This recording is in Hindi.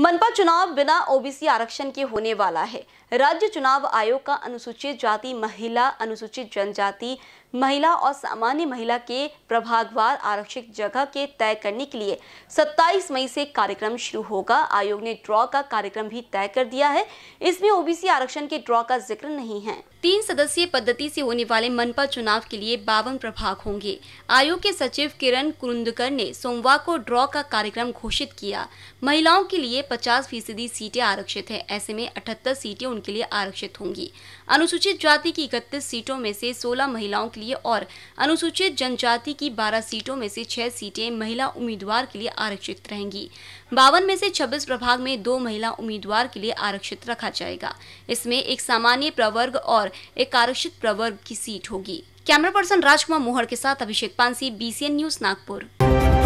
मनपा चुनाव बिना ओबीसी आरक्षण के होने वाला है राज्य चुनाव आयोग का अनुसूचित जाति महिला अनुसूचित जनजाति महिला और सामान्य महिला के प्रभागवार आरक्षित जगह के तय करने के लिए 27 मई से कार्यक्रम शुरू होगा आयोग ने ड्रॉ का कार्यक्रम भी तय कर दिया है इसमें ओबीसी आरक्षण के ड्रॉ का जिक्र नहीं है तीन सदस्यीय पद्धति से होने वाले मनपा चुनाव के लिए बावन प्रभाग होंगे आयोग के सचिव किरण कुरुंदकर ने सोमवार को ड्रॉ का कार्यक्रम घोषित किया महिलाओं के लिए 50 फीसदी सीटें आरक्षित हैं ऐसे में 78 सीटें उनके लिए आरक्षित होंगी अनुसूचित जाति की इकतीस सीटों में से 16 महिलाओं के लिए और अनुसूचित जनजाति की 12 सीटों में से 6 सीटें महिला उम्मीदवार के लिए आरक्षित रहेंगी बावन में से 26 प्रभाग में दो महिला उम्मीदवार के लिए आरक्षित रखा जाएगा इसमें एक सामान्य प्रवर्ग और एक आरक्षित प्रवर्ग की सीट होगी कैमरा पर्सन राजकुमार मोहर के साथ अभिषेक पांसी बी न्यूज नागपुर